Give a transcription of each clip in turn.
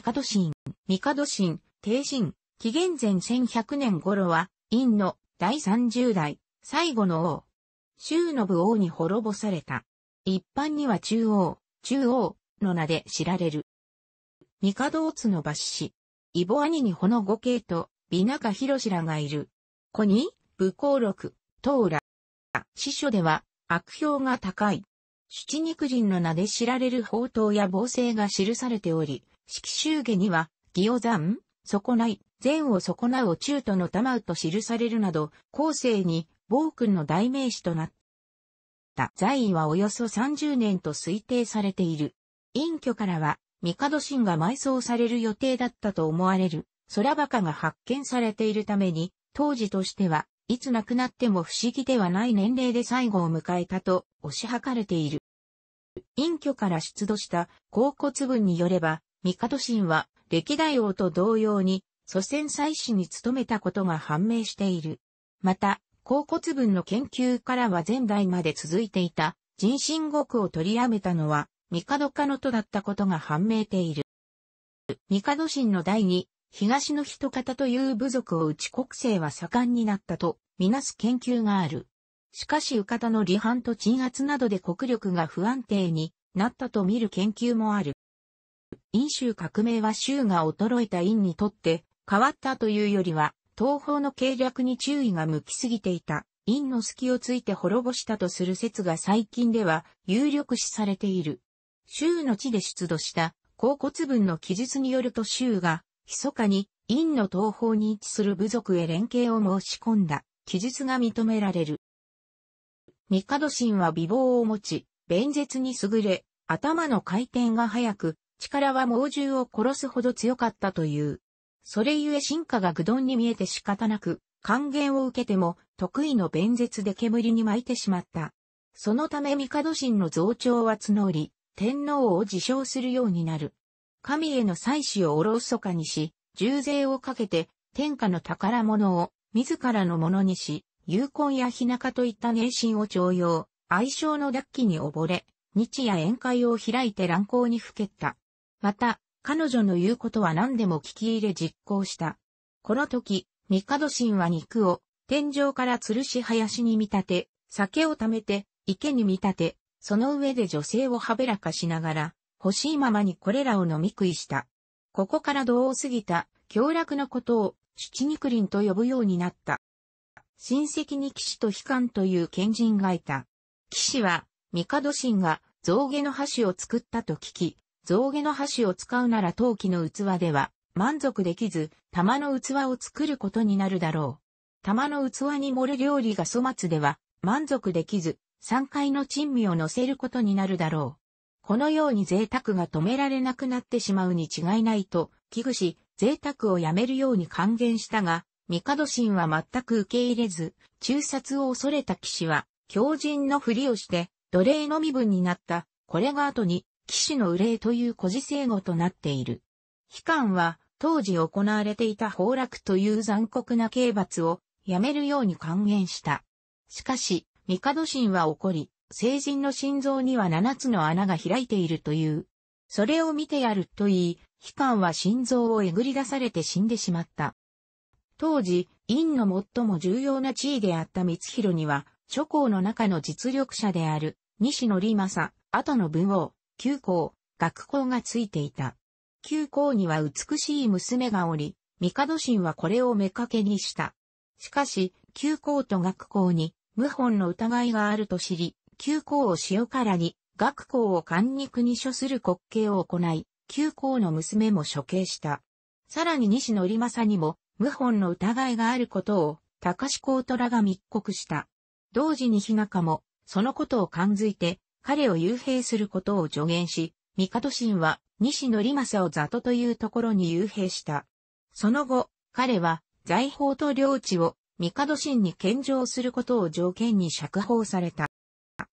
帝神、帝神、帝神、紀元前1100年頃は、陰の第30代、最後の王、周の武王に滅ぼされた。一般には中央、中央の名で知られる。帝オツの抜子、イボ兄にほの五系と、美中博らがいる。子に、武功六、東羅。司書では、悪評が高い。七肉人の名で知られる宝刀や暴政が記されており、式集下には、義を残、損ない、善を損なうを中途の玉うと記されるなど、後世に暴君の代名詞となった。在位はおよそ30年と推定されている。隠居からは、帝神が埋葬される予定だったと思われる、空馬鹿が発見されているために、当時としては、いつ亡くなっても不思議ではない年齢で最後を迎えたと推し量れている。隠居から出土した甲骨文によれば、帝神は歴代王と同様に祖先祭祀に努めたことが判明している。また、甲骨文の研究からは前代まで続いていた人神獄を取りやめたのは帝かの都だったことが判明ている。帝神の代に東の人方という部族を打ち国政は盛んになったとみなす研究がある。しかし、右方の離反と鎮圧などで国力が不安定になったと見る研究もある。陰州革命は州が衰えた陰にとって変わったというよりは、東方の計略に注意が向きすぎていた陰の隙をついて滅ぼしたとする説が最近では有力視されている。州の地で出土した甲骨文の記述によると州が、密かに陰の東方に位置する部族へ連携を申し込んだ記述が認められる。帝神は美貌を持ち、弁舌に優れ、頭の回転が速く、力は猛獣を殺すほど強かったという。それゆえ進化が愚鈍に見えて仕方なく、還元を受けても得意の弁舌で煙に巻いてしまった。そのため帝神の増長は募り、天皇を自称するようになる。神への祭祀をおろそかにし、重税をかけて天下の宝物を自らのものにし、有婚や日中といった迷心を徴用、愛称の楽器に溺れ、日夜宴会を開いて乱行にふけった。また、彼女の言うことは何でも聞き入れ実行した。この時、帝神は肉を天井から吊るし林に見立て、酒を貯めて池に見立て、その上で女性をはべらかしながら、欲しいままにこれらを飲み食いした。ここから度を過ぎた、凶楽のことを、七肉林と呼ぶようになった。親戚に騎士と悲観という賢人がいた。騎士は、帝神が象牙の箸を作ったと聞き、象牙の箸を使うなら陶器の器では満足できず、玉の器を作ることになるだろう。玉の器に盛る料理が粗末では満足できず、3階の珍味を乗せることになるだろう。このように贅沢が止められなくなってしまうに違いないと、危惧し、贅沢をやめるように還元したが、帝神は全く受け入れず、中殺を恐れた騎士は、狂人のふりをして、奴隷の身分になった。これが後に、騎士の憂いという古事聖語となっている。悲観は、当時行われていた崩落という残酷な刑罰をやめるように還元した。しかし、帝神は起こり、聖人の心臓には七つの穴が開いているという。それを見てやると言い、悲観は心臓をえぐり出されて死んでしまった。当時、院の最も重要な地位であった光弘には、諸侯の中の実力者である、西野利政、後の文王、旧校、学校がついていた。旧校には美しい娘がおり、帝神はこれを目かけにした。しかし、旧校と学校に、謀反の疑いがあると知り、旧校を塩からに、学校を官肉に処する国刑を行い、旧校の娘も処刑した。さらに西則政にも、謀反の疑いがあることを、高志公虎が密告した。同時に日中も、そのことを感づいて、彼を幽閉することを助言し、帝神は西野利政を里というところに幽閉した。その後、彼は財宝と領地を帝神に献上することを条件に釈放された。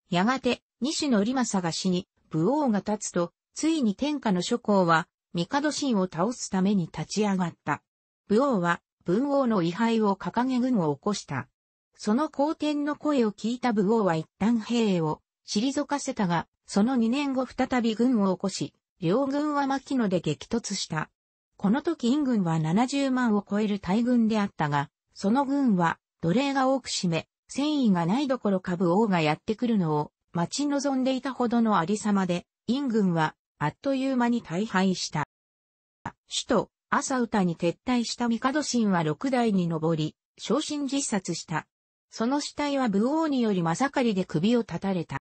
やがて、西野利政が死に、武王が立つと、ついに天下の諸侯は、帝神を倒すために立ち上がった。武王は、文王の位牌を掲げ軍を起こした。その皇天の声を聞いた武王は一旦兵を退かせたが、その2年後再び軍を起こし、両軍は牧野で激突した。この時陰軍は70万を超える大軍であったが、その軍は奴隷が多く占め、戦意がないどころか武王がやってくるのを待ち望んでいたほどのありさまで、陰軍はあっという間に大敗した。首都、朝歌に撤退した帝神は六代に上り、昇進自殺した。その死体は武王によりまさかりで首を立たれた。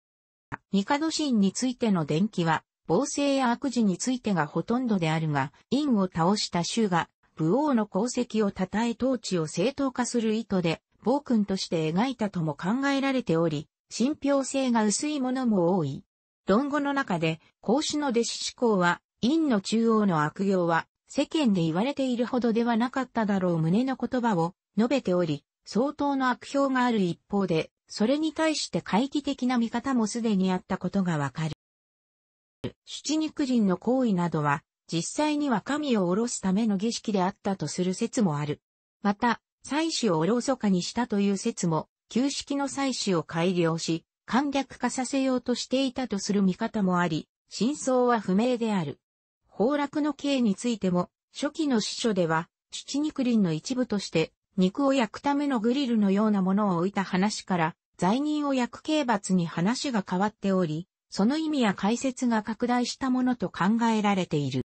ニカドシンについての伝記は、暴政や悪事についてがほとんどであるが、陰を倒した州が、武王の功績を称え統治を正当化する意図で、暴君として描いたとも考えられており、信憑性が薄いものも多い。論語の中で、孔子の弟子思考は、陰の中央の悪行は、世間で言われているほどではなかっただろう胸の言葉を述べており、相当の悪評がある一方で、それに対して回帰的な見方もすでにあったことがわかる。七肉人の行為などは、実際には神を下ろすための儀式であったとする説もある。また、祭祀をおろそかにしたという説も、旧式の祭祀を改良し、簡略化させようとしていたとする見方もあり、真相は不明である。崩落の刑についても、初期の司書では、七肉林の一部として、肉を焼くためのグリルのようなものを置いた話から、罪人を役刑罰に話が変わっており、その意味や解説が拡大したものと考えられている。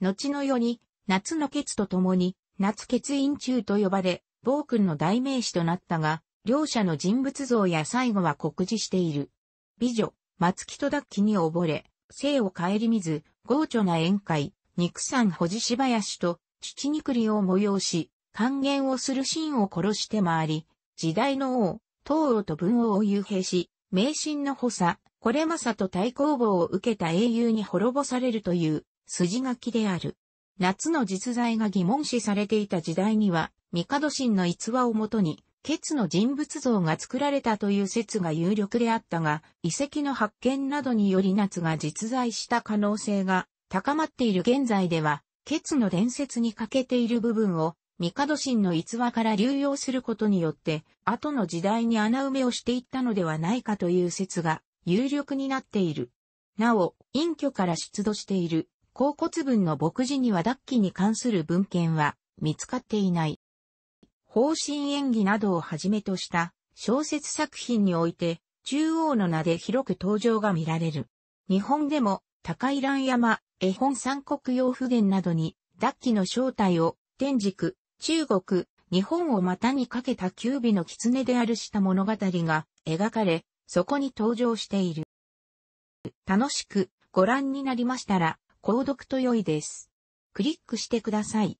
後の世に、夏の決と共に、夏決院中と呼ばれ、暴君の代名詞となったが、両者の人物像や最後は酷似している。美女、松木と脱きに溺れ、生を顧みず、豪著な宴会、肉山保持し林と、父肉りを催し、還元をするシーンを殺して回り、時代の王、東欧と文王を遊兵し、迷信の補佐、これまさと対抗棒を受けた英雄に滅ぼされるという筋書きである。夏の実在が疑問視されていた時代には、帝神の逸話をもとに、ケツの人物像が作られたという説が有力であったが、遺跡の発見などにより夏が実在した可能性が高まっている現在では、ケツの伝説に欠けている部分を帝神の逸話から流用することによって、後の時代に穴埋めをしていったのではないかという説が有力になっている。なお、隠居から出土している、甲骨文の牧師には脱記に関する文献は見つかっていない。方針演技などをはじめとした小説作品において、中央の名で広く登場が見られる。日本でも、高井蘭山、絵本三国用譜伝などに、脱記の正体を、天軸、中国、日本を股にかけた九尾の狐であるした物語が描かれ、そこに登場している。楽しくご覧になりましたら、購読と良いです。クリックしてください。